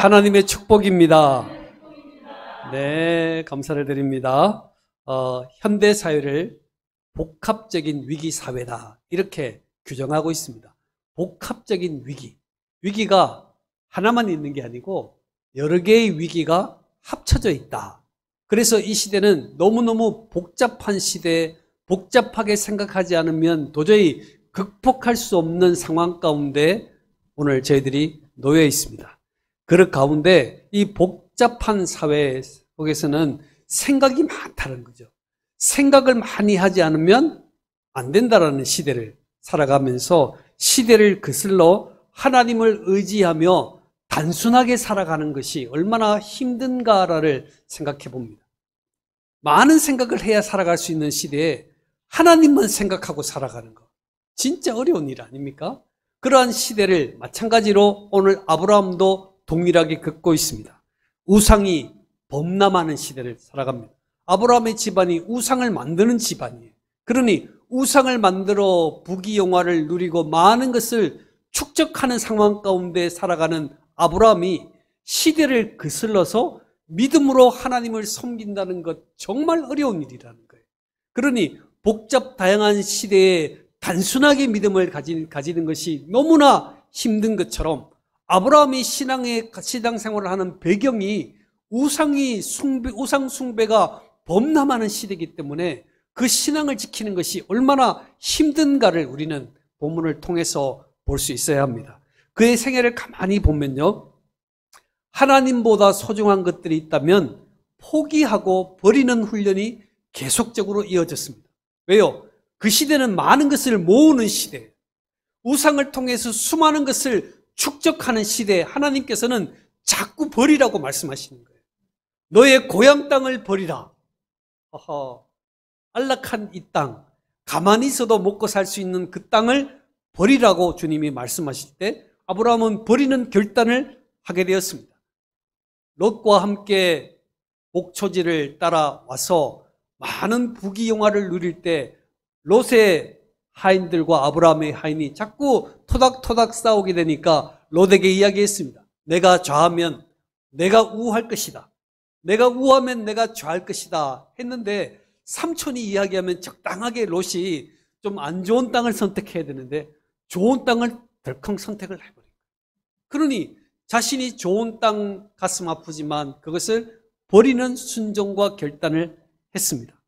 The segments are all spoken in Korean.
하나님의 축복입니다. 네, 감사를 드립니다. 어, 현대 사회를 복합적인 위기 사회다. 이렇게 규정하고 있습니다. 복합적인 위기. 위기가 하나만 있는 게 아니고 여러 개의 위기가 합쳐져 있다. 그래서 이 시대는 너무너무 복잡한 시대에 복잡하게 생각하지 않으면 도저히 극복할 수 없는 상황 가운데 오늘 저희들이 놓여 있습니다. 그릇 가운데 이 복잡한 사회 속에서는 생각이 많다는 거죠. 생각을 많이 하지 않으면 안 된다라는 시대를 살아가면서 시대를 그슬러 하나님을 의지하며 단순하게 살아가는 것이 얼마나 힘든가를 생각해 봅니다. 많은 생각을 해야 살아갈 수 있는 시대에 하나님만 생각하고 살아가는 것. 진짜 어려운 일 아닙니까? 그러한 시대를 마찬가지로 오늘 아브라함도 동일하게 겪고 있습니다. 우상이 범람하는 시대를 살아갑니다. 아브라함의 집안이 우상을 만드는 집안이에요. 그러니 우상을 만들어 부귀영화를 누리고 많은 것을 축적하는 상황 가운데 살아가는 아브라함이 시대를 그슬러서 믿음으로 하나님을 섬긴다는 것 정말 어려운 일이라는 거예요. 그러니 복잡 다양한 시대에 단순하게 믿음을 가지, 가지는 것이 너무나 힘든 것처럼 아브라함이 신앙의 신앙 생활을 하는 배경이 우상이 숭배, 우상 숭배가 범람하는 시대이기 때문에 그 신앙을 지키는 것이 얼마나 힘든가를 우리는 본문을 통해서 볼 수 있어야 합니다. 그의 생애를 가만히 보면요. 하나님보다 소중한 것들이 있다면 포기하고 버리는 훈련이 계속적으로 이어졌습니다. 왜요? 그 시대는 많은 것을 모으는 시대. 우상을 통해서 수많은 것을 축적하는 시대에 하나님께서는 자꾸 버리라고 말씀하시는 거예요. 너의 고향 땅을 버리라. 어허, 안락한 이 땅, 가만히 있어도 먹고 살 수 있는 그 땅을 버리라고 주님이 말씀하실 때 아브라함은 버리는 결단을 하게 되었습니다. 롯과 함께 목초지를 따라와서 많은 부귀영화를 누릴 때 롯의 하인들과 아브라함의 하인이 자꾸 토닥토닥 싸우게 되니까 롯에게 이야기했습니다. 내가 좌하면 내가 우할 것이다. 내가 우하면 내가 좌할 것이다. 했는데 삼촌이 이야기하면 적당하게 롯이 좀 안 좋은 땅을 선택해야 되는데 좋은 땅을 덜컹 선택을 해버린 그러니 자신이 좋은 땅 가슴 아프지만 그것을 버리는 순종과 결단을 했습니다.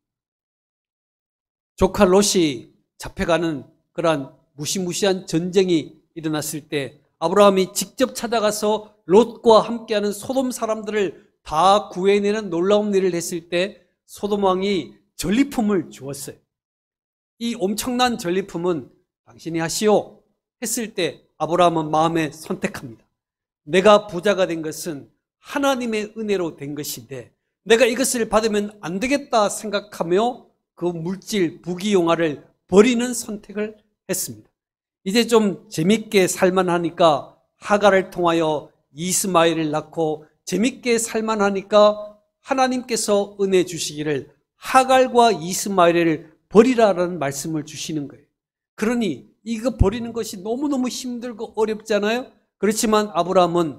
조카 롯이 잡혀가는 그러한 무시무시한 전쟁이 일어났을 때 아브라함이 직접 찾아가서 롯과 함께하는 소돔 사람들을 다 구해내는 놀라운 일을 했을 때 소돔 왕이 전리품을 주었어요. 이 엄청난 전리품은 당신이 하시오 했을 때 아브라함은 마음에 선택합니다. 내가 부자가 된 것은 하나님의 은혜로 된 것인데 내가 이것을 받으면 안 되겠다 생각하며 그 물질 부귀용화를 버리는 선택을 했습니다. 이제 좀 재밌게 살만하니까 하가를 통하여 이스마엘을 낳고 재밌게 살만하니까 하나님께서 은혜 주시기를 하갈과 이스마엘을 버리라라는 말씀을 주시는 거예요. 그러니 이거 버리는 것이 너무너무 힘들고 어렵잖아요. 그렇지만 아브라함은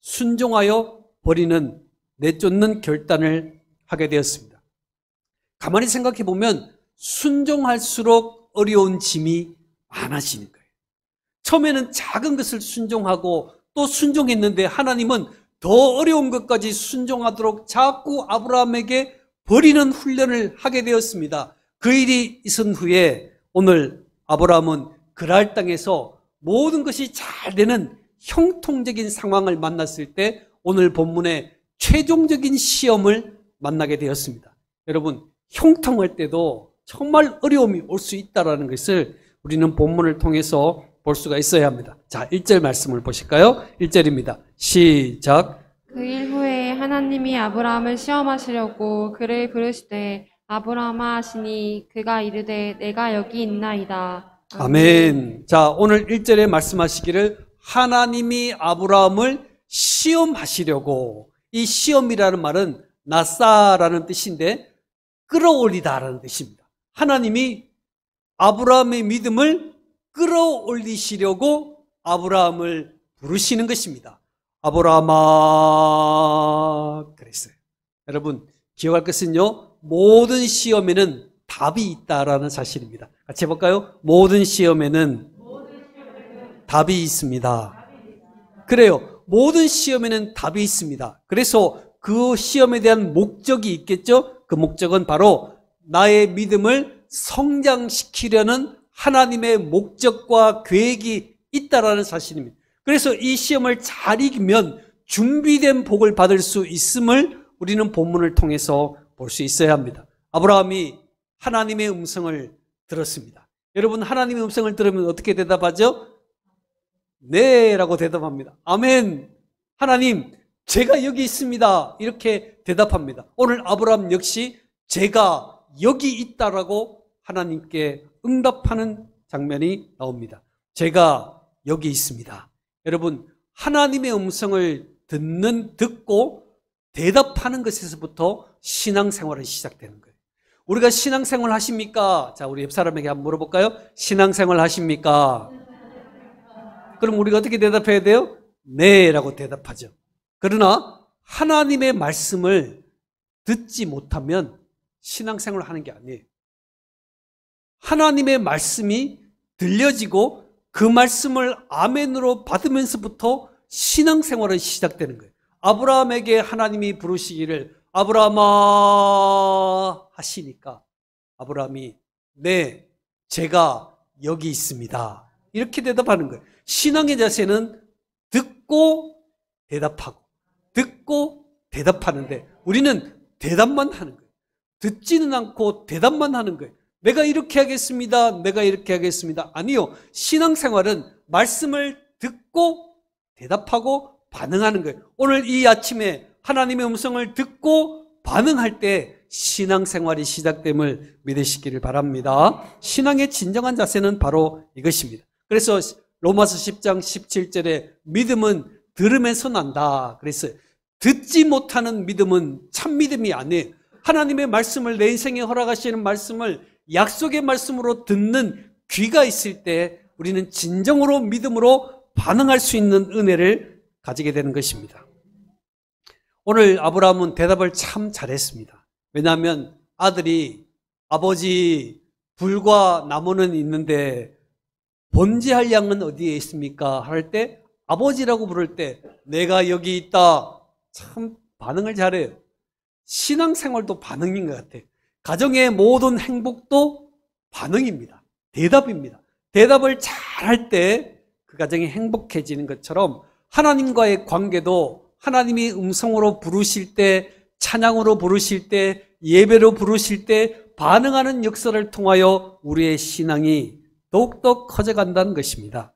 순종하여 버리는 내쫓는 결단을 하게 되었습니다. 가만히 생각해 보면 순종할수록 어려운 짐이 많아지는 거예요. 처음에는 작은 것을 순종하고 또 순종했는데 하나님은 더 어려운 것까지 순종하도록 자꾸 아브라함에게 버리는 훈련을 하게 되었습니다. 그 일이 있은 후에 오늘 아브라함은 그랄 땅에서 모든 것이 잘 되는 형통적인 상황을 만났을 때 오늘 본문의 최종적인 시험을 만나게 되었습니다. 여러분, 형통할 때도 정말 어려움이 올 수 있다라는 것을 우리는 본문을 통해서 볼 수가 있어야 합니다. 자, 1절 말씀을 보실까요? 1절입니다. 시작. 그 일후에 하나님이 아브라함을 시험하시려고 그를 부르시되 아브라함아 하시니 그가 이르되 내가 여기 있나이다. 아멘. 아멘. 자, 오늘 1절에 말씀하시기를 하나님이 아브라함을 시험하시려고 이 시험이라는 말은 나사라는 뜻인데 끌어올리다라는 뜻입니다. 하나님이 아브라함의 믿음을 끌어올리시려고 아브라함을 부르시는 것입니다. 아브라함아 그랬어요. 여러분 기억할 것은요. 모든 시험에는 답이 있다라는 사실입니다. 같이 해볼까요? 모든 시험에는, 답이 있습니다 그래요. 모든 시험에는 답이 있습니다. 그래서 그 시험에 대한 목적이 있겠죠? 그 목적은 바로 나의 믿음을 성장시키려는 하나님의 목적과 계획이 있다라는 사실입니다. 그래서 이 시험을 잘 이기면 준비된 복을 받을 수 있음을 우리는 본문을 통해서 볼 수 있어야 합니다. 아브라함이 하나님의 음성을 들었습니다. 여러분 하나님의 음성을 들으면 어떻게 대답하죠? 네 라고 대답합니다. 아멘 하나님 제가 여기 있습니다 이렇게 대답합니다. 오늘 아브라함 역시 제가 여기 있다라고 하나님께 응답하는 장면이 나옵니다. 제가 여기 있습니다. 여러분, 하나님의 음성을 듣는, 듣고 대답하는 것에서부터 신앙생활은 시작되는 거예요. 우리가 신앙생활 하십니까? 자, 우리 옆사람에게 한번 물어볼까요? 신앙생활 하십니까? 그럼 우리가 어떻게 대답해야 돼요? 네, 라고 대답하죠. 그러나 하나님의 말씀을 듣지 못하면 신앙생활을 하는 게 아니에요. 하나님의 말씀이 들려지고 그 말씀을 아멘으로 받으면서부터 신앙생활은 시작되는 거예요. 아브라함에게 하나님이 부르시기를 아브라함아 하시니까 아브라함이 네 제가 여기 있습니다. 이렇게 대답하는 거예요. 신앙의 자세는 듣고 대답하고 듣고 대답하는데 우리는 대답만 하는 거예요. 듣지는 않고 대답만 하는 거예요. 내가 이렇게 하겠습니다. 내가 이렇게 하겠습니다. 아니요. 신앙생활은 말씀을 듣고 대답하고 반응하는 거예요. 오늘 이 아침에 하나님의 음성을 듣고 반응할 때 신앙생활이 시작됨을 믿으시기를 바랍니다. 신앙의 진정한 자세는 바로 이것입니다. 그래서 로마서 10장 17절에 믿음은 들음에서 난다. 그래서 듣지 못하는 믿음은 참 믿음이 아니에요. 하나님의 말씀을 내 인생에 허락하시는 말씀을 약속의 말씀으로 듣는 귀가 있을 때 우리는 진정으로 믿음으로 반응할 수 있는 은혜를 가지게 되는 것입니다. 오늘 아브라함은 대답을 참 잘했습니다. 왜냐하면 아들이 아버지 불과 나무는 있는데 번제할 양은 어디에 있습니까? 할 때 아버지라고 부를 때 내가 여기 있다. 참 반응을 잘해요. 신앙생활도 반응인 것 같아요. 가정의 모든 행복도 반응입니다. 대답입니다. 대답을 잘 할 때 그 가정이 행복해지는 것처럼 하나님과의 관계도 하나님이 음성으로 부르실 때 찬양으로 부르실 때 예배로 부르실 때 반응하는 역사를 통하여 우리의 신앙이 더욱더 커져간다는 것입니다.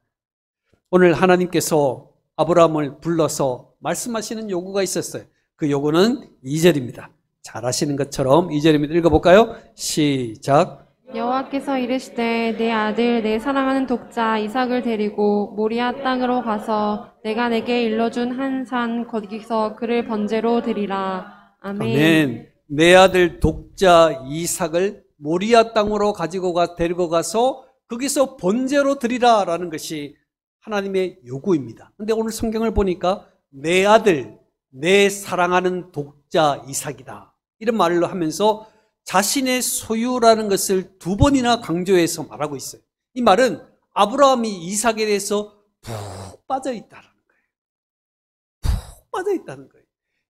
오늘 하나님께서 아브라함을 불러서 말씀하시는 요구가 있었어요. 그 요구는 2절입니다. 잘하시는 것처럼 2절입니다. 읽어볼까요? 시작. 여호와께서 이르시되 내 아들 내 사랑하는 독자 이삭을 데리고 모리아 땅으로 가서 내가 내게 일러준 한 산 거기서 그를 번제로 드리라. 아멘. 아멘. 내 아들 독자 이삭을 모리아 땅으로 가지고 가 데리고 가서 거기서 번제로 드리라라는 것이 하나님의 요구입니다. 근데 오늘 성경을 보니까 내 아들 내 사랑하는 독자 이삭이다. 이런 말로 하면서 자신의 소유라는 것을 두 번이나 강조해서 말하고 있어요. 이 말은 아브라함이 이삭에 대해서 푹 빠져 있다는 거예요. 푹 빠져 있다는 거예요.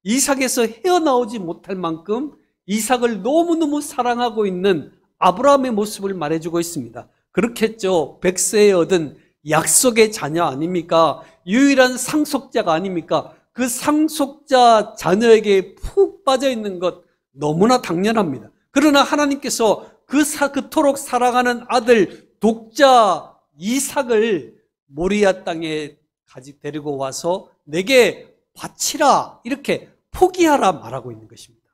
이삭에서 헤어나오지 못할 만큼 이삭을 너무너무 사랑하고 있는 아브라함의 모습을 말해주고 있습니다. 그렇겠죠. 백세에 얻은 약속의 자녀 아닙니까? 유일한 상속자가 아닙니까? 그 상속자 자녀에게 푹 빠져 있는 것 너무나 당연합니다. 그러나 하나님께서 그 사, 그토록 사랑하는 아들 독자 이삭을 모리아 땅에 가지 데리고 와서 내게 바치라 이렇게 포기하라 말하고 있는 것입니다.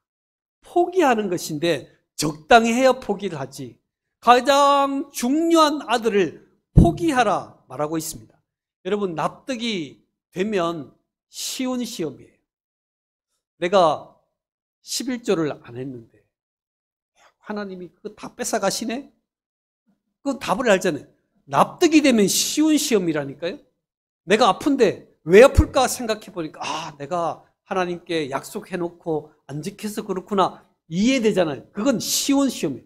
포기하는 것인데 적당히 해야 포기를 하지. 가장 중요한 아들을 포기하라 말하고 있습니다. 여러분 납득이 되면 쉬운 시험이에요. 내가 11조를 안 했는데 하나님이 그거 다 뺏어가시네? 그건 답을 알잖아요. 납득이 되면 쉬운 시험이라니까요. 내가 아픈데 왜 아플까 생각해 보니까 아 내가 하나님께 약속해놓고 안 지켜서 그렇구나 이해되잖아요. 그건 쉬운 시험이에요.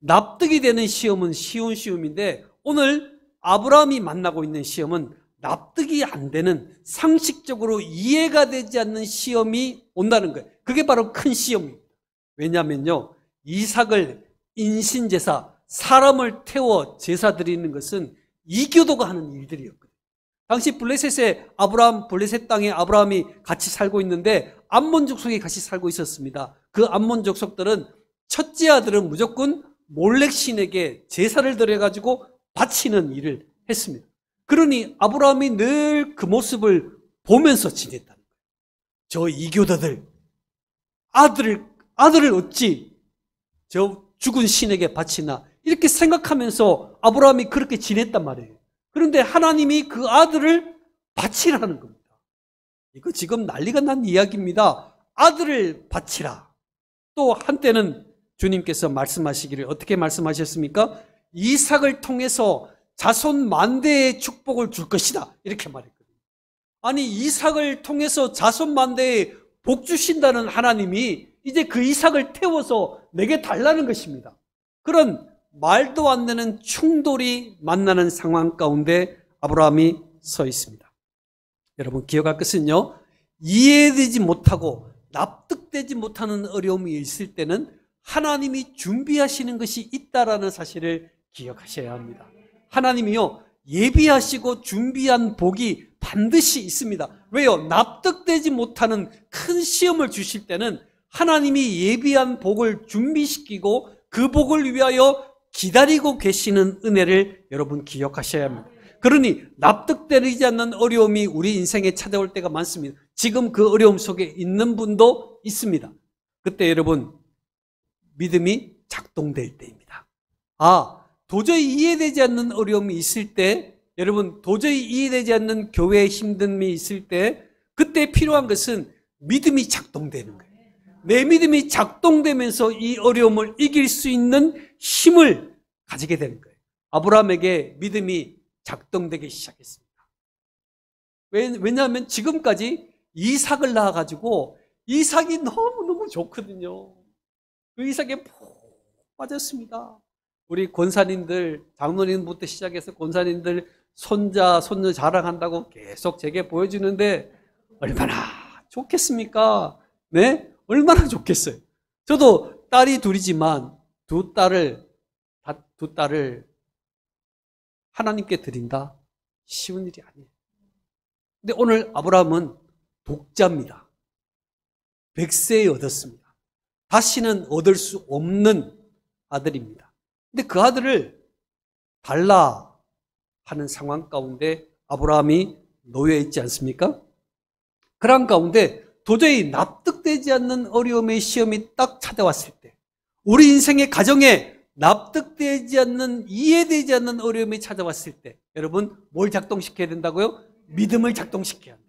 납득이 되는 시험은 쉬운 시험인데 오늘 아브라함이 만나고 있는 시험은 납득이 안 되는 상식적으로 이해가 되지 않는 시험이 온다는 거예요. 그게 바로 큰 시험입니다. 왜냐하면요. 이삭을 인신제사, 사람을 태워 제사 드리는 것은 이교도가 하는 일들이었거든요. 당시 블레셋의 아브라함, 블레셋 땅에 아브라함이 같이 살고 있는데 암몬 족속이 같이 살고 있었습니다. 그 암몬 족속들은 첫째 아들은 무조건 몰렉 신에게 제사를 드려가지고 바치는 일을 했습니다. 그러니 아브라함이 늘 그 모습을 보면서 지냈다는 거예요. 저 이교다들, 아들을, 아들을 어찌 저 죽은 신에게 바치나, 이렇게 생각하면서 아브라함이 그렇게 지냈단 말이에요. 그런데 하나님이 그 아들을 바치라는 겁니다. 이거 지금 난리가 난 이야기입니다. 아들을 바치라. 또 한때는 주님께서 말씀하시기를 어떻게 말씀하셨습니까? 이삭을 통해서 자손 만대의 축복을 줄 것이다. 이렇게 말했거든요. 아니, 이삭을 통해서 자손 만대에 복 주신다는 하나님이 이제 그 이삭을 태워서 내게 달라는 것입니다. 그런 말도 안 되는 충돌이 만나는 상황 가운데 아브라함이 서 있습니다. 여러분 기억할 것은요. 이해되지 못하고 납득되지 못하는 어려움이 있을 때는 하나님이 준비하시는 것이 있다라는 사실을 기억하셔야 합니다. 하나님이요 예비하시고 준비한 복이 반드시 있습니다. 왜요? 납득되지 못하는 큰 시험을 주실 때는 하나님이 예비한 복을 준비시키고 그 복을 위하여 기다리고 계시는 은혜를 여러분 기억하셔야 합니다. 그러니 납득되지 않는 어려움이 우리 인생에 찾아올 때가 많습니다. 지금 그 어려움 속에 있는 분도 있습니다. 그때 여러분 믿음이 작동될 때입니다. 아, 도저히 이해되지 않는 어려움이 있을 때 여러분 도저히 이해되지 않는 교회의 힘듦이 있을 때 그때 필요한 것은 믿음이 작동되는 거예요. 내 믿음이 작동되면서 이 어려움을 이길 수 있는 힘을 가지게 되는 거예요. 아브라함에게 믿음이 작동되기 시작했습니다. 왜냐하면 지금까지 이삭을 낳아가지고 이삭이 너무너무 좋거든요. 그 이삭에 푹 빠졌습니다. 우리 권사님들, 장로님부터 시작해서 권사님들 손자, 손녀 자랑한다고 계속 제게 보여주는데 얼마나 좋겠습니까? 네? 얼마나 좋겠어요. 저도 딸이 둘이지만 두 딸을, 두 딸을 하나님께 드린다? 쉬운 일이 아니에요. 근데 오늘 아브라함은 독자입니다. 백세에 얻었습니다. 다시는 얻을 수 없는 아들입니다. 근데 그 아들을 달라 하는 상황 가운데 아브라함이 놓여 있지 않습니까? 그런 가운데 도저히 납득되지 않는 어려움의 시험이 딱 찾아왔을 때 우리 인생의 가정에 납득되지 않는 이해되지 않는 어려움이 찾아왔을 때 여러분 뭘 작동시켜야 된다고요? 믿음을 작동시켜야 한다.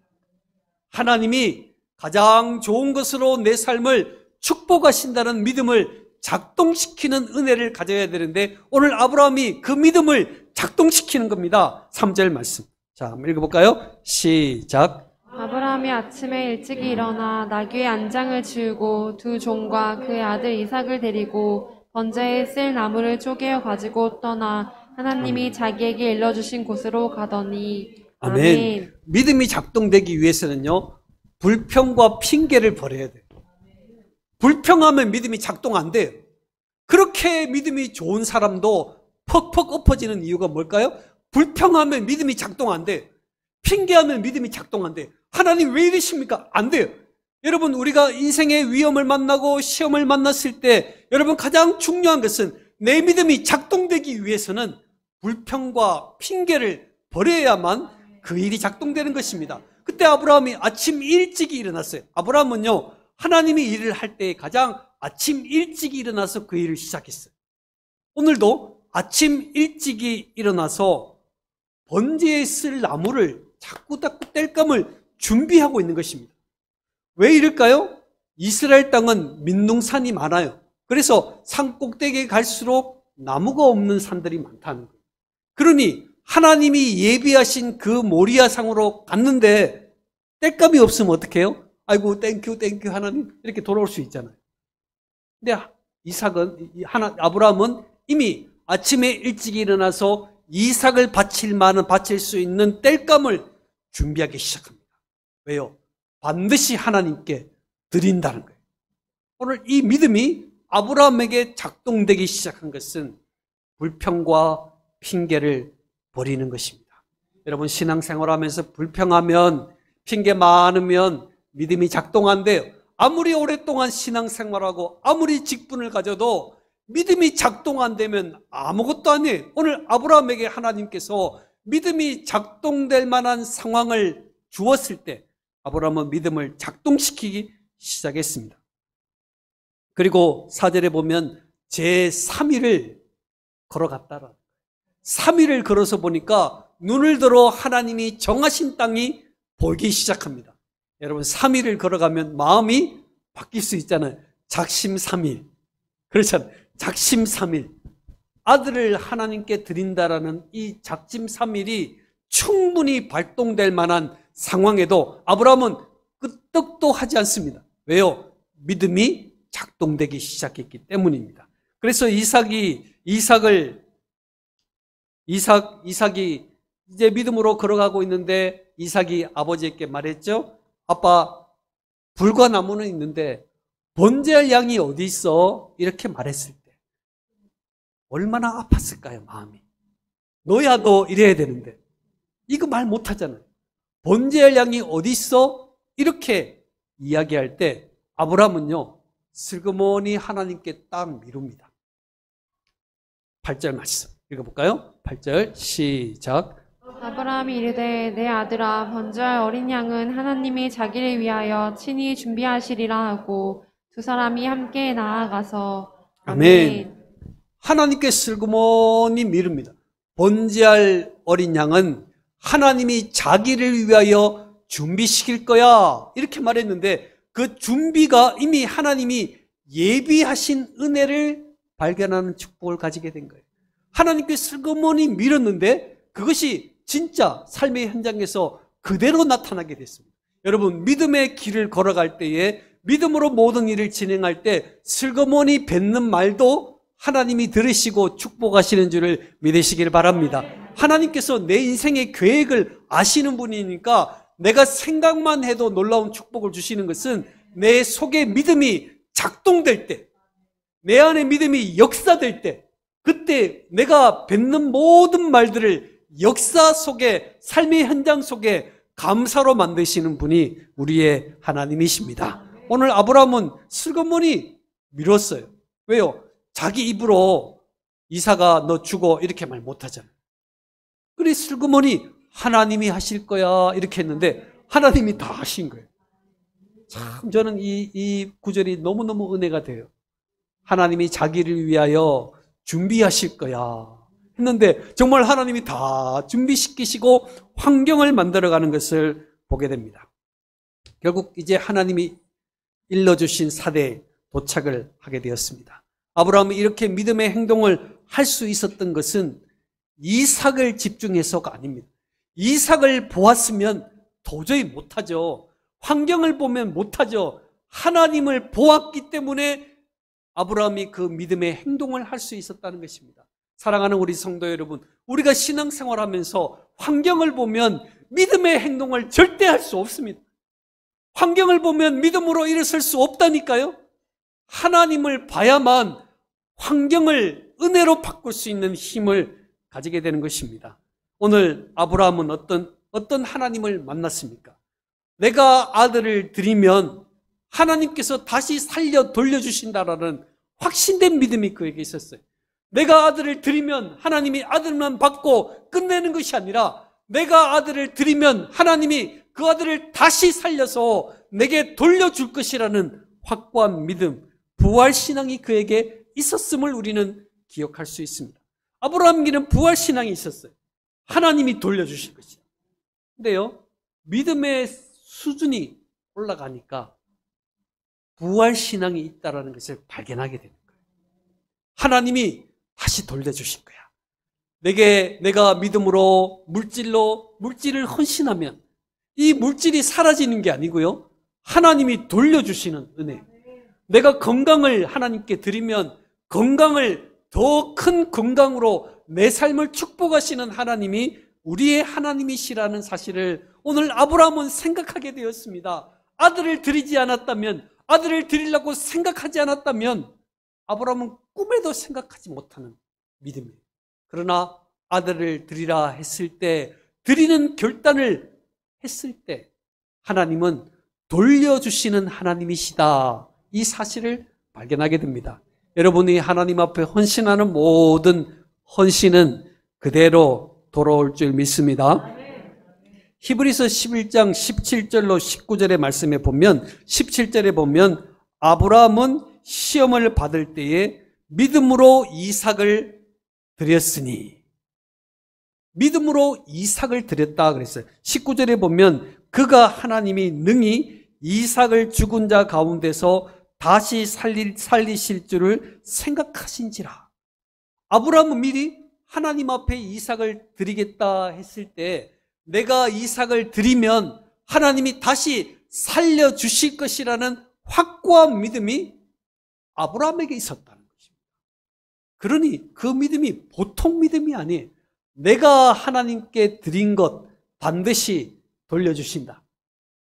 하나님이 가장 좋은 것으로 내 삶을 축복하신다는 믿음을 작동시키는 은혜를 가져야 되는데 오늘 아브라함이 그 믿음을 작동시키는 겁니다. 3절 말씀. 자, 한번 읽어볼까요? 시작. 아브라함이 아침에 일찍이 일어나 나귀의 안장을 지우고 두 종과 그의 아들 이삭을 데리고 번제에 쓸 나무를 쪼개어 가지고 떠나 하나님이 자기에게 일러주신 곳으로 가더니 아멘. 아멘. 믿음이 작동되기 위해서는요 불평과 핑계를 버려야 돼요. 불평하면 믿음이 작동 안 돼요. 그렇게 믿음이 좋은 사람도 퍽퍽 엎어지는 이유가 뭘까요? 불평하면 믿음이 작동 안 돼요. 핑계하면 믿음이 작동 안 돼요. 하나님 왜 이러십니까? 안 돼요. 여러분 우리가 인생의 위험을 만나고 시험을 만났을 때 여러분 가장 중요한 것은 내 믿음이 작동되기 위해서는 불평과 핑계를 버려야만 그 일이 작동되는 것입니다. 그때 아브라함이 아침 일찍이 일어났어요. 아브라함은요 하나님이 일을 할 때 가장 아침 일찍 일어나서 그 일을 시작했어요. 오늘도 아침 일찍이 일어나서 번지에쓸 나무를 자꾸자꾸 뗄감을 준비하고 있는 것입니다. 왜 이럴까요? 이스라엘 땅은 민농산이 많아요. 그래서 산 꼭대기에 갈수록 나무가 없는 산들이 많다는 거예요. 그러니 하나님이 예비하신 그 모리아상으로 갔는데 땔감이 없으면 어떡해요? 아이고 땡큐 땡큐 하나님 이렇게 돌아올 수 있잖아요. 근데 이삭은 하나 아브라함은 이미 아침에 일찍 일어나서 이삭을 바칠 만한 바칠 수 있는 뗄감을 준비하기 시작합니다. 왜요? 반드시 하나님께 드린다는 거예요. 오늘 이 믿음이 아브라함에게 작동되기 시작한 것은 불평과 핑계를 버리는 것입니다. 여러분 신앙생활하면서 불평하면 핑계 많으면 믿음이 작동한대요. 아무리 오랫동안 신앙생활하고 아무리 직분을 가져도 믿음이 작동 안 되면 아무것도 아니에요. 오늘 아브라함에게 하나님께서 믿음이 작동될 만한 상황을 주었을 때 아브라함은 믿음을 작동시키기 시작했습니다. 그리고 사절에 보면 제3일을 걸어갔다라. 3일을 걸어서 보니까 눈을 들어 하나님이 정하신 땅이 보이기 시작합니다. 여러분 3일을 걸어가면 마음이 바뀔 수 있잖아요. 작심 3일. 그렇잖아요. 작심 3일. 아들을 하나님께 드린다라는 이 작심 3일이 충분히 발동될 만한 상황에도 아브라함은 끄떡도 하지 않습니다. 왜요? 믿음이 작동되기 시작했기 때문입니다. 그래서 이삭이 이삭을 이삭 이삭이 이제 믿음으로 걸어가고 있는데 이삭이 아버지에게 말했죠. 아빠 불과 나무는 있는데 번제할 양이 어디 있어? 이렇게 말했을 때 얼마나 아팠을까요 마음이 너야 너 이래야 되는데 이거 말 못하잖아요 번제할 양이 어디 있어? 이렇게 이야기할 때 아브라함은요 슬그머니 하나님께 딱 미룹니다 8절 말씀 읽어볼까요? 8절 시작 아브라함이 이르되 내 아들아 번제할 어린 양은 하나님이 자기를 위하여 친히 준비하시리라 하고 두 사람이 함께 나아가서 아멘. 하나님께 슬그머니 미릅니다. 번제할 어린 양은 하나님이 자기를 위하여 준비시킬 거야 이렇게 말했는데 그 준비가 이미 하나님이 예비하신 은혜를 발견하는 축복을 가지게 된 거예요. 하나님께 슬그머니 밀었는데 그것이 진짜 삶의 현장에서 그대로 나타나게 됐습니다. 여러분, 믿음의 길을 걸어갈 때에 믿음으로 모든 일을 진행할 때 슬그머니 뱉는 말도 하나님이 들으시고 축복하시는 줄을 믿으시길 바랍니다. 하나님께서 내 인생의 계획을 아시는 분이니까 내가 생각만 해도 놀라운 축복을 주시는 것은 내 속에 믿음이 작동될 때, 내 안에 믿음이 역사될 때, 그때 내가 뱉는 모든 말들을 역사 속에 삶의 현장 속에 감사로 만드시는 분이 우리의 하나님이십니다. 오늘 아브라함은 슬그머니 미뤘어요. 왜요? 자기 입으로 이사가 너 죽어 이렇게 말 못하잖아요. 그래 슬그머니 하나님이 하실 거야 이렇게 했는데 하나님이 다 하신 거예요. 참 저는 이, 이 구절이 너무너무 은혜가 돼요. 하나님이 자기를 위하여 준비하실 거야. 했는데 정말 하나님이 다 준비시키시고 환경을 만들어가는 것을 보게 됩니다. 결국 이제 하나님이 일러주신 사대에 도착을 하게 되었습니다. 아브라함이 이렇게 믿음의 행동을 할 수 있었던 것은 이삭을 집중해서가 아닙니다. 이삭을 보았으면 도저히 못하죠. 환경을 보면 못하죠. 하나님을 보았기 때문에 아브라함이 그 믿음의 행동을 할 수 있었다는 것입니다. 사랑하는 우리 성도 여러분, 우리가 신앙생활 하면서 환경을 보면 믿음의 행동을 절대 할 수 없습니다. 환경을 보면 믿음으로 일어설 수 없다니까요? 하나님을 봐야만 환경을 은혜로 바꿀 수 있는 힘을 가지게 되는 것입니다. 오늘 아브라함은 어떤, 어떤 하나님을 만났습니까? 내가 아들을 드리면 하나님께서 다시 살려 돌려주신다라는 확신된 믿음이 그에게 있었어요. 내가 아들을 드리면 하나님이 아들만 받고 끝내는 것이 아니라 내가 아들을 드리면 하나님이 그 아들을 다시 살려서 내게 돌려줄 것이라는 확고한 믿음, 부활신앙이 그에게 있었음을 우리는 기억할 수 있습니다. 아브라함기는 부활신앙이 있었어요. 하나님이 돌려주실 것이야. 근데요, 믿음의 수준이 올라가니까 부활신앙이 있다는 것을 발견하게 됩니다. 하나님이 다시 돌려주신 거야. 내게 내가 믿음으로 물질로 물질을 헌신하면 이 물질이 사라지는 게 아니고요. 하나님이 돌려주시는 은혜. 내가 건강을 하나님께 드리면 건강을 더 큰 건강으로 내 삶을 축복하시는 하나님이 우리의 하나님이시라는 사실을 오늘 아브라함은 생각하게 되었습니다. 아들을 드리지 않았다면, 아들을 드리려고 생각하지 않았다면, 아브라함은 꿈에도 생각하지 못하는 믿음이에요. 그러나 아들을 드리라 했을 때 드리는 결단을 했을 때 하나님은 돌려주시는 하나님이시다. 이 사실을 발견하게 됩니다. 여러분이 하나님 앞에 헌신하는 모든 헌신은 그대로 돌아올 줄 믿습니다. 히브리서 11장 17절로 19절의 말씀에 보면 17절에 보면 아브라함은 시험을 받을 때에 믿음으로 이삭을 드렸으니 믿음으로 이삭을 드렸다 그랬어요. 19절에 보면 그가 하나님이 능히 이삭을 죽은 자 가운데서 다시 살리, 살리실 줄을 생각하신지라. 아브라함은 미리 하나님 앞에 이삭을 드리겠다 했을 때 내가 이삭을 드리면 하나님이 다시 살려주실 것이라는 확고한 믿음이 아브라함에게 있었다. 그러니 그 믿음이 보통 믿음이 아니에요. 내가 하나님께 드린 것 반드시 돌려주신다.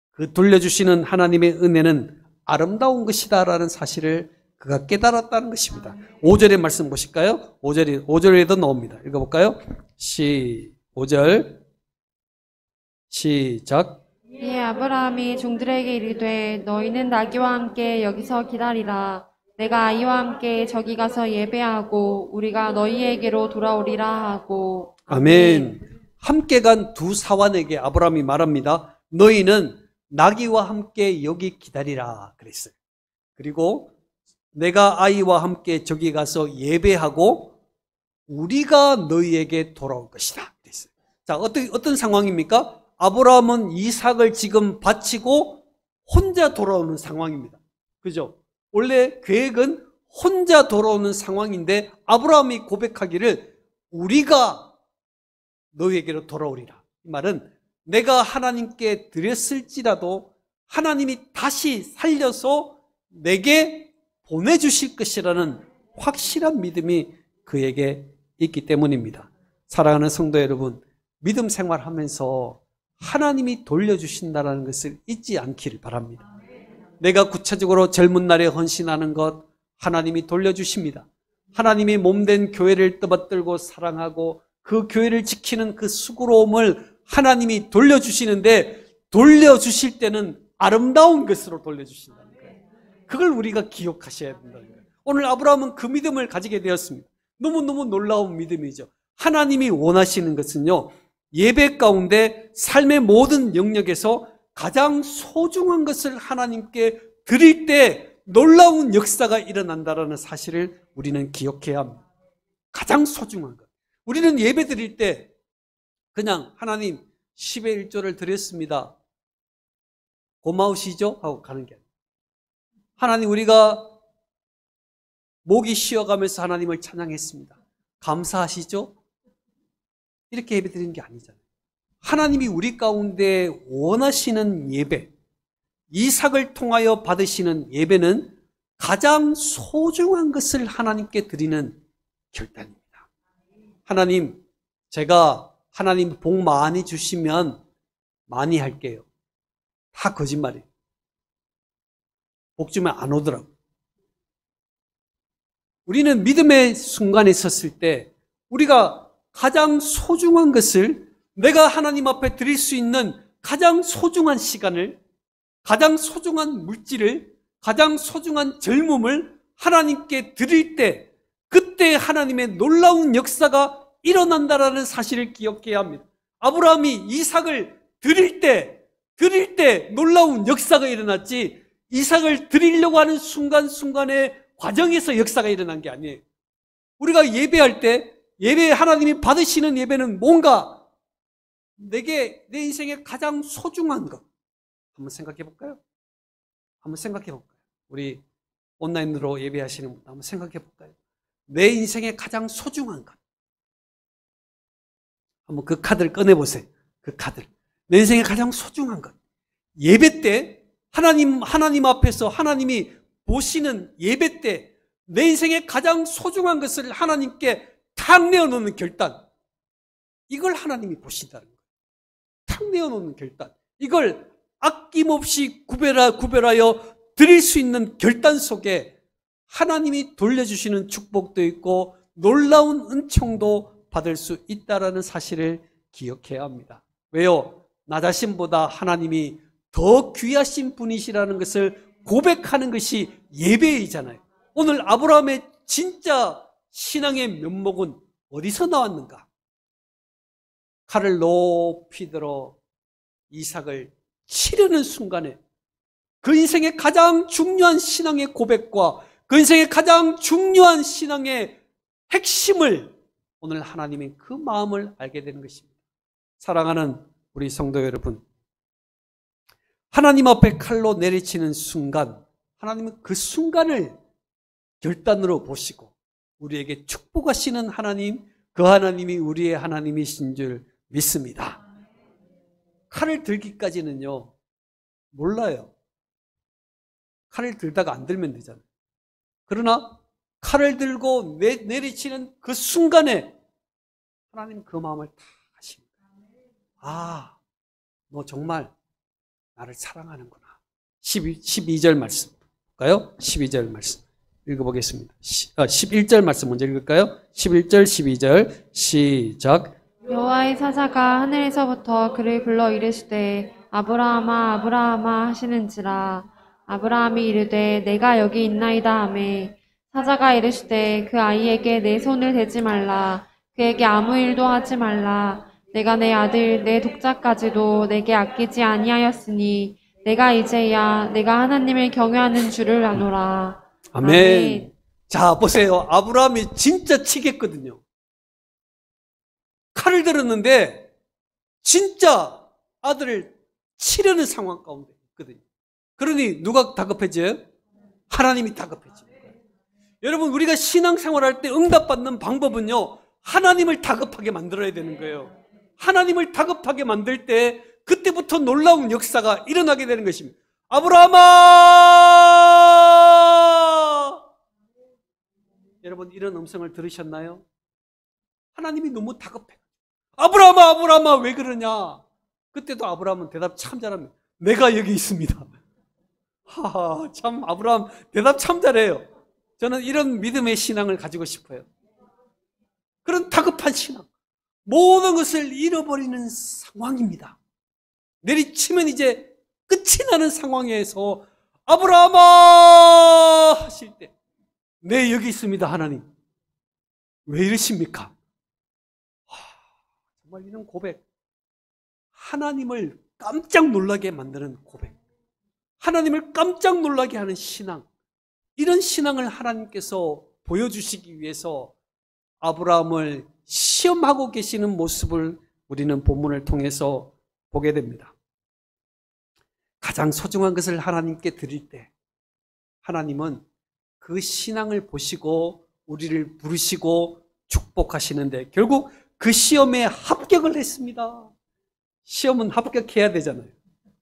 그 돌려주시는 하나님의 은혜는 아름다운 것이다라는 사실을 그가 깨달았다는 것입니다. 5절의 아, 말씀 보실까요? 5절이, 5절에도 나옵니다. 읽어볼까요? 시, 5절. 시작. 예, 아브라함이 종들에게 이르되 너희는 나귀와 함께 여기서 기다리라. 내가 이와 함께 저기 가서 예배하고 우리가 너희에게로 돌아오리라 하고 아멘. 함께 간 두 사환에게 아브라함이 말합니다. 너희는 나귀와 함께 여기 기다리라 그랬어요. 그리고 내가 아이와 함께 저기 가서 예배하고 우리가 너희에게 돌아올 것이다 그랬어요. 자, 어떤 어떤 상황입니까? 아브라함은 이삭을 지금 바치고 혼자 돌아오는 상황입니다. 그죠? 원래 계획은 혼자 돌아오는 상황인데 아브라함이 고백하기를 우리가 너에게로 돌아오리라. 이 말은 내가 하나님께 드렸을지라도 하나님이 다시 살려서 내게 보내주실 것이라는 확실한 믿음이 그에게 있기 때문입니다. 사랑하는 성도 여러분, 믿음 생활하면서 하나님이 돌려주신다는 것을 잊지 않기를 바랍니다. 내가 구체적으로 젊은 날에 헌신하는 것 하나님이 돌려주십니다. 하나님이 몸된 교회를 떠받들고 사랑하고 그 교회를 지키는 그 수고로움을 하나님이 돌려주시는데 돌려주실 때는 아름다운 것으로 돌려주신다는 거예요. 그걸 우리가 기억하셔야 된다는 거예요. 오늘 아브라함은 그 믿음을 가지게 되었습니다. 너무너무 놀라운 믿음이죠. 하나님이 원하시는 것은요, 예배 가운데 삶의 모든 영역에서 가장 소중한 것을 하나님께 드릴 때 놀라운 역사가 일어난다라는 사실을 우리는 기억해야 합니다. 가장 소중한 것. 우리는 예배 드릴 때 그냥 하나님 10의 1조를 드렸습니다. 고마우시죠? 하고 가는 게아니에 하나님 우리가 목이 쉬어가면서 하나님을 찬양했습니다. 감사하시죠? 이렇게 예배 드리는 게 아니잖아요. 하나님이 우리 가운데 원하시는 예배, 이삭을 통하여 받으시는 예배는 가장 소중한 것을 하나님께 드리는 결단입니다. 하나님, 제가 하나님 복 많이 주시면 많이 할게요. 다 거짓말이에요. 복 주면 안오더라고 우리는 믿음의 순간에 섰을 때 우리가 가장 소중한 것을 내가 하나님 앞에 드릴 수 있는 가장 소중한 시간을, 가장 소중한 물질을, 가장 소중한 젊음을 하나님께 드릴 때, 그때 하나님의 놀라운 역사가 일어난다라는 사실을 기억해야 합니다. 아브라함이 이삭을 드릴 때, 드릴 때 놀라운 역사가 일어났지, 이삭을 드리려고 하는 순간순간의 과정에서 역사가 일어난 게 아니에요. 우리가 예배할 때, 예배, 하나님이 받으시는 예배는 뭔가 내게 내 인생에 가장 소중한 것 한번 생각해 볼까요? 한번 생각해 볼까요? 우리 온라인으로 예배하시는 분들 한번 생각해 볼까요? 내 인생에 가장 소중한 것 한번 그 카드를 꺼내 보세요. 그카드내 인생에 가장 소중한 것 예배 때 하나님 하나님 앞에서 하나님이 보시는 예배 때 내 인생에 가장 소중한 것을 하나님께 탁 내어놓는 결단 이걸 하나님이 보신다는 거예요. 탁 내어놓는 결단. 이걸 아낌없이 구별하, 구별하여 드릴 수 있는 결단 속에 하나님이 돌려주시는 축복도 있고 놀라운 은총도 받을 수 있다라는 사실을 기억해야 합니다. 왜요? 나 자신보다 하나님이 더 귀하신 분이시라는 것을 고백하는 것이 예배이잖아요. 오늘 아브라함의 진짜 신앙의 면목은 어디서 나왔는가? 칼을 높이 들어 이삭을 치르는 순간에 그 인생의 가장 중요한 신앙의 고백과 그 인생의 가장 중요한 신앙의 핵심을 오늘 하나님의 그 마음을 알게 되는 것입니다. 사랑하는 우리 성도 여러분, 하나님 앞에 칼로 내리치는 순간, 하나님은 그 순간을 결단으로 보시고 우리에게 축복하시는 하나님, 그 하나님이 우리의 하나님이신 줄 믿습니다. 칼을 들기까지는요, 몰라요. 칼을 들다가 안 들면 되잖아요. 그러나 칼을 들고 내, 내리치는 그 순간에 하나님 그 마음을 다 아십니다. 아, 너 정말 나를 사랑하는구나. 12, 12절 말씀 볼까요? 12절 말씀 읽어보겠습니다. 11절 아, 말씀 먼저 읽을까요? 11절, 12절 시작. 여호와의 사자가 하늘에서부터 그를 불러 이르시되 아브라함아 아브라함아 하시는지라 아브라함이 이르되 내가 여기 있나이다 하매 사자가 이르시되 그 아이에게 내 손을 대지 말라 그에게 아무 일도 하지 말라 내가 내 아들 내 독자까지도 내게 아끼지 아니하였으니 내가 이제야 내가 하나님을 경외하는 줄을 아노라 아멘. 아멘. 자 보세요 아브라함이 진짜 치겠거든요 칼을 들었는데 진짜 아들을 치려는 상황 가운데 있거든요. 그러니 누가 다급해져요? 하나님이 다급해져요. 여러분 우리가 신앙생활할 때 응답받는 방법은요. 하나님을 다급하게 만들어야 되는 거예요. 하나님을 다급하게 만들 때 그때부터 놀라운 역사가 일어나게 되는 것입니다. 아브라함아! 여러분 이런 음성을 들으셨나요? 하나님이 너무 다급해. 아브라함아, 아브라함아, 왜 그러냐? 그때도 아브라함은 대답 참 잘합니다. 내가 여기 있습니다. 하하, 참, 아브라함 대답 참 잘해요. 저는 이런 믿음의 신앙을 가지고 싶어요. 그런 다급한 신앙. 모든 것을 잃어버리는 상황입니다. 내리치면 이제 끝이 나는 상황에서 아브라함아 하실 때, 네, 여기 있습니다, 하나님. 왜 이러십니까? 정말 이런 고백. 하나님을 깜짝 놀라게 만드는 고백. 하나님을 깜짝 놀라게 하는 신앙. 이런 신앙을 하나님께서 보여주시기 위해서 아브라함을 시험하고 계시는 모습을 우리는 본문을 통해서 보게 됩니다. 가장 소중한 것을 하나님께 드릴 때 하나님은 그 신앙을 보시고 우리를 부르시고 축복하시는데 결국 그 시험에 합격을 했습니다. 시험은 합격해야 되잖아요.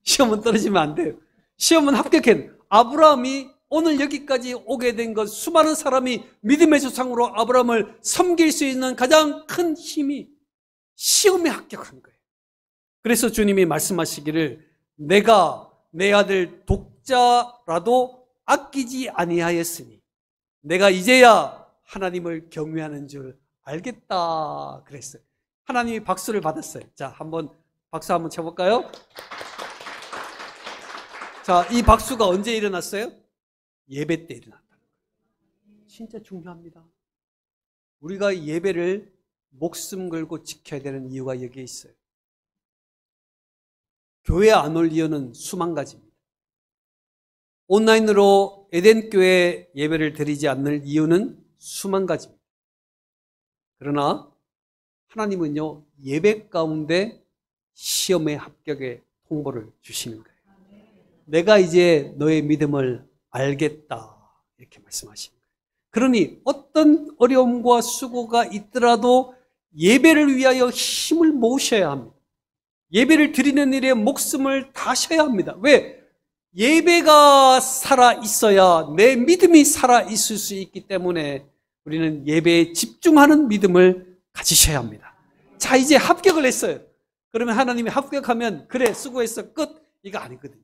시험은 떨어지면 안 돼요. 시험은 합격해. 아브라함이 오늘 여기까지 오게 된 것 수많은 사람이 믿음의 조상으로 아브라함을 섬길 수 있는 가장 큰 힘이 시험에 합격한 거예요. 그래서 주님이 말씀하시기를 내가 내 아들 독자라도 아끼지 아니하였으니 내가 이제야 하나님을 경외하는 줄 알겠다 그랬어요. 하나님이 박수를 받았어요. 자, 한번 박수 한번 쳐볼까요? 자, 이 박수가 언제 일어났어요? 예배 때 일어났다. 진짜 중요합니다. 우리가 예배를 목숨 걸고 지켜야 되는 이유가 여기에 있어요. 교회 안 올 이유는 수만 가지입니다. 온라인으로 에덴교회 예배를 드리지 않는 이유는 수만 가지입니다. 그러나 하나님은요, 예배 가운데 시험의 합격의 통보를 주시는 거예요. 내가 이제 너의 믿음을 알겠다. 이렇게 말씀하시는 거 그러니 어떤 어려움과 수고가 있더라도 예배를 위하여 힘을 모으셔야 합니다. 예배를 드리는 일에 목숨을 다셔야 합니다. 왜? 예배가 살아 있어야 내 믿음이 살아 있을 수 있기 때문에 우리는 예배에 집중하는 믿음을 가지셔야 합니다. 자, 이제 합격을 했어요. 그러면 하나님이 합격하면 그래, 수고했어, 끝. 이거 아니거든요.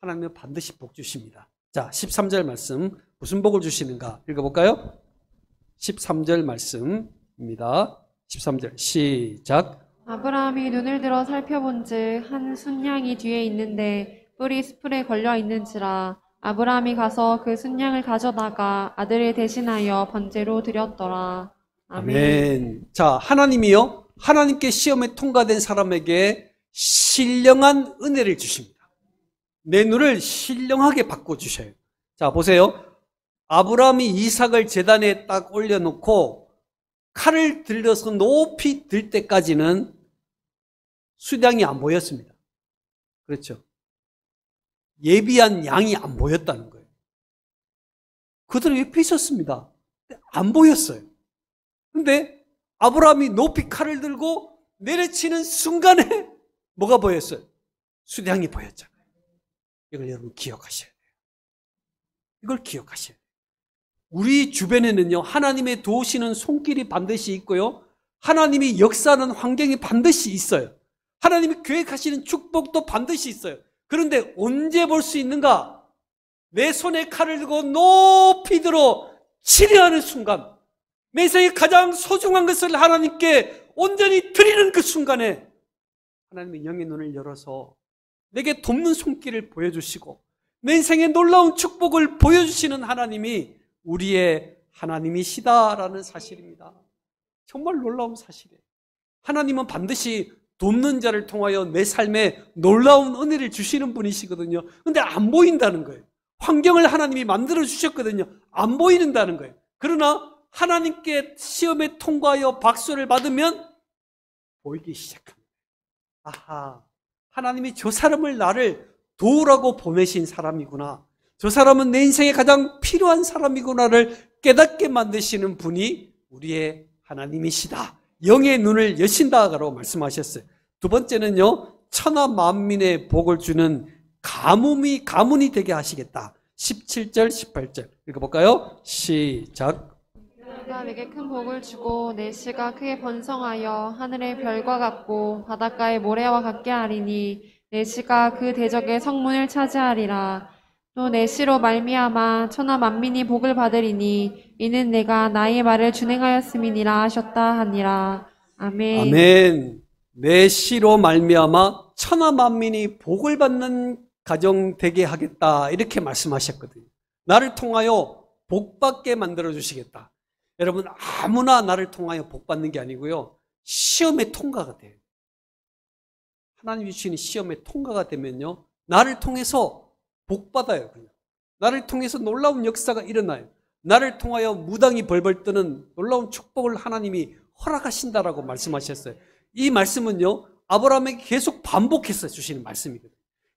하나님은 반드시 복 주십니다. 자, 13절 말씀. 무슨 복을 주시는가? 읽어볼까요? 13절 말씀입니다. 13절 시작. 아브라함이 눈을 들어 살펴본즉 한 순양이 뒤에 있는데 뿌리 수풀에 걸려 있는지라 아브라함이 가서 그 순양을 가져다가 아들을 대신하여 번제로 드렸더라. 아멘. 아멘. 자, 하나님이요. 하나님께 시험에 통과된 사람에게 신령한 은혜를 주십니다. 내 눈을 신령하게 바꿔주셔요. 자, 보세요. 아브라함이 이삭을 재단에 딱 올려놓고 칼을 들려서 높이 들 때까지는 수량이 안 보였습니다. 그렇죠. 예비한 양이 안 보였다는 거예요. 그들은 옆에 있었습니다. 안 보였어요. 근데 아브라함이 높이 칼을 들고 내려치는 순간에 뭐가 보였어요? 수량이 보였잖아요. 이걸 여러분 기억하셔야 돼요. 이걸 기억하셔야 돼요. 우리 주변에는요, 하나님의 도우시는 손길이 반드시 있고요. 하나님이 역사하는 환경이 반드시 있어요. 하나님이 계획하시는 축복도 반드시 있어요. 그런데 언제 볼 수 있는가? 내 손에 칼을 들고 높이 들어 치려하는 순간, 내생의 가장 소중한 것을 하나님께 온전히 드리는 그 순간에 하나님의 영의 눈을 열어서 내게 돕는 손길을 보여주시고 내 인생의 놀라운 축복을 보여주시는 하나님이 우리의 하나님이시다라는 사실입니다. 정말 놀라운 사실이에요. 하나님은 반드시 돕는 자를 통하여 내 삶에 놀라운 은혜를 주시는 분이시거든요. 근데 안 보인다는 거예요. 환경을 하나님이 만들어 주셨거든요. 안보이다는 거예요. 그러나 하나님께 시험에 통과하여 박수를 받으면 보이기 시작합니다. 아하, 하나님이 저 사람을 나를 도우라고 보내신 사람이구나. 저 사람은 내 인생에 가장 필요한 사람이구나를 깨닫게 만드시는 분이 우리의 하나님이시다. 영의 눈을 여신다라고 말씀하셨어요. 두 번째는요. 천하 만민의 복을 주는 가뭄이 가문이 되게 하시겠다. 17절, 18절 읽어볼까요? 시작. 내가 내게 큰 복을 주고 내 씨가 크게 번성하여 하늘의 별과 같고 바닷가의 모래와 같게 하리니 내 씨가 그 대적의 성문을 차지하리라. 또내시로 말미암아 천하 만민이 복을 받으리니 이는 내가 나의 말을 준행하였음이니라 하셨다 하니라. 아멘. 아멘. 내시로 말미암아 천하 만민이 복을 받는 가정 되게 하겠다 이렇게 말씀하셨거든요. 나를 통하여 복 받게 만들어 주시겠다. 여러분 아무나 나를 통하여 복 받는 게 아니고요. 시험에 통과가 돼요. 하나님 주시는 시험에 통과가 되면요. 나를 통해서 복받아요. 그냥. 나를 통해서 놀라운 역사가 일어나요. 나를 통하여 무당이 벌벌 뜨는 놀라운 축복을 하나님이 허락하신다라고 말씀하셨어요. 이 말씀은요. 아브라함에게 계속 반복해서 주시는 말씀이거든요.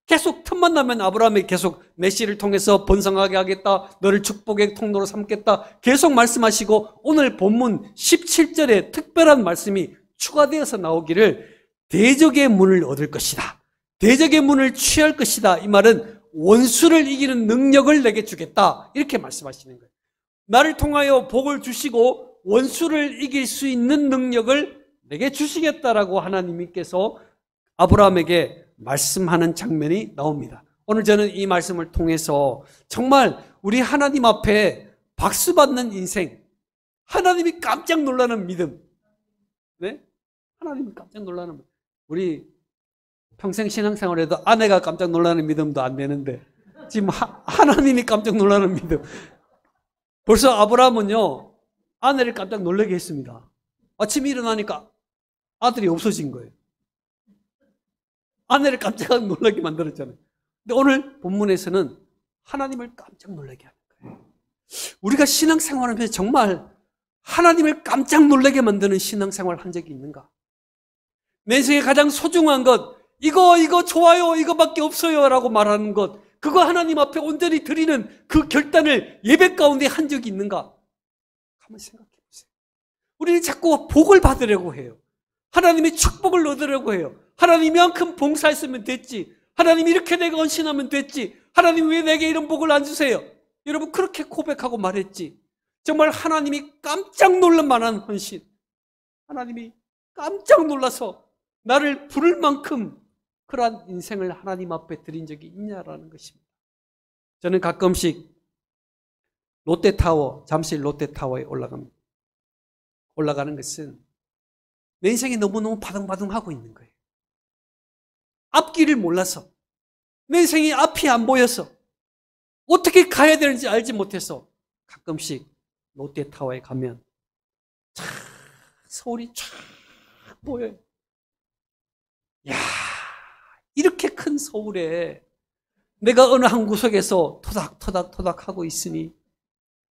계속 틈만 나면 아브라함이 계속 메시를 통해서 번성하게 하겠다. 너를 축복의 통로로 삼겠다. 계속 말씀하시고 오늘 본문 17절에 특별한 말씀이 추가되어서 나오기를 대적의 문을 얻을 것이다. 대적의 문을 취할 것이다. 이 말은 원수를 이기는 능력을 내게 주겠다. 이렇게 말씀하시는 거예요. 나를 통하여 복을 주시고 원수를 이길 수 있는 능력을 내게 주시겠다라고 하나님께서 아브라함에게 말씀하는 장면이 나옵니다. 오늘 저는 이 말씀을 통해서 정말 우리 하나님 앞에 박수 받는 인생, 하나님이 깜짝 놀라는 믿음, 네? 하나님이 깜짝 놀라는 우리 평생 신앙생활 에도 아내가 깜짝 놀라는 믿음도 안 되는데 지금 하, 하나님이 깜짝 놀라는 믿음. 벌써 아브라함은요 아내를 깜짝 놀라게 했습니다. 아침에 일어나니까 아들이 없어진 거예요. 아내를 깜짝 놀라게 만들었잖아요. 근데 오늘 본문에서는 하나님을 깜짝 놀라게 하는 거예요. 우리가 신앙생활하면서 정말 하나님을 깜짝 놀라게 만드는 신앙생활 한 적이 있는가? 내 인생에 가장 소중한 것, 이거, 이거 좋아요, 이거밖에 없어요. 라고 말하는 것. 그거 하나님 앞에 온전히 드리는 그 결단을 예배 가운데 한 적이 있는가? 가만 생각해 보세요. 우리는 자꾸 복을 받으려고 해요. 하나님의 축복을 얻으려고 해요. 하나님만큼 봉사했으면 됐지. 하나님 이렇게 내가 헌신하면 됐지. 하나님 왜 내게 이런 복을 안 주세요? 여러분 그렇게 고백하고 말했지. 정말 하나님이 깜짝 놀란 만한 헌신. 하나님이 깜짝 놀라서 나를 부를 만큼 그러한 인생을 하나님 앞에 드린 적이 있냐라는 것입니다. 저는 가끔씩 롯데타워, 잠실 롯데타워에 올라갑니다. 올라가는 것은 내 인생이 너무너무 바둥바둥하고 있는 거예요. 앞길을 몰라서 내 인생이 앞이 안 보여서 어떻게 가야 되는지 알지 못해서 가끔씩 롯데타워에 가면 촤 서울이 쫙 보여요. 야 이렇게 큰 서울에 내가 어느 한 구석에서 토닥토닥 토닥하고 있으니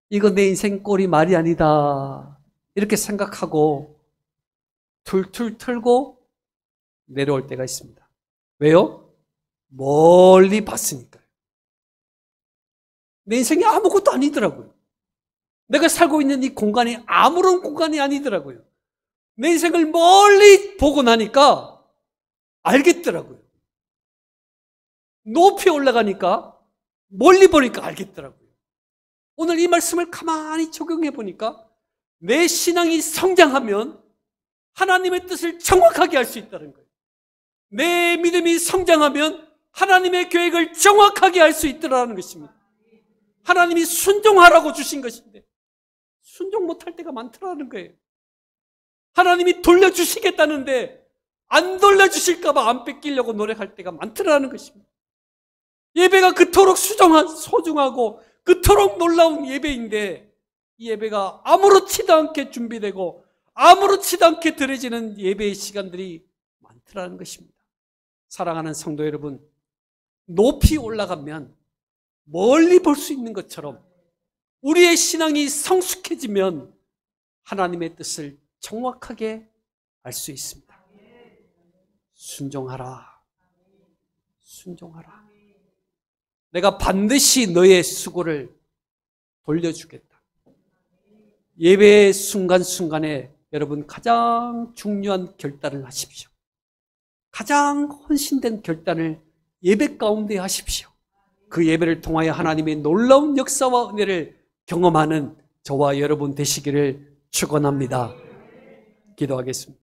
이거 내 인생 꼴이 말이 아니다. 이렇게 생각하고 툴툴 털고 내려올 때가 있습니다. 왜요? 멀리 봤으니까요. 내 인생이 아무것도 아니더라고요. 내가 살고 있는 이 공간이 아무런 공간이 아니더라고요. 내 인생을 멀리 보고 나니까 알겠더라고요. 높이 올라가니까 멀리 보니까 알겠더라고요. 오늘 이 말씀을 가만히 적용해 보니까 내 신앙이 성장하면 하나님의 뜻을 정확하게 알 수 있다는 거예요. 내 믿음이 성장하면 하나님의 계획을 정확하게 알 수 있더라는 것입니다. 하나님이 순종하라고 주신 것인데 순종 못할 때가 많더라는 거예요. 하나님이 돌려주시겠다는데 안 돌려주실까봐 안 뺏기려고 노력할 때가 많더라는 것입니다. 예배가 그토록 수정한, 소중하고 그토록 놀라운 예배인데 이 예배가 아무렇지도 않게 준비되고 아무렇지도 않게 드려지는 예배의 시간들이 많더라는 것입니다. 사랑하는 성도 여러분, 높이 올라가면 멀리 볼 수 있는 것처럼 우리의 신앙이 성숙해지면 하나님의 뜻을 정확하게 알 수 있습니다. 순종하라. 순종하라. 내가 반드시 너의 수고를 돌려주겠다. 예배의 순간순간에 여러분 가장 중요한 결단을 하십시오. 가장 헌신된 결단을 예배 가운데 하십시오. 그 예배를 통하여 하나님의 놀라운 역사와 은혜를 경험하는 저와 여러분 되시기를 축원합니다. 기도하겠습니다.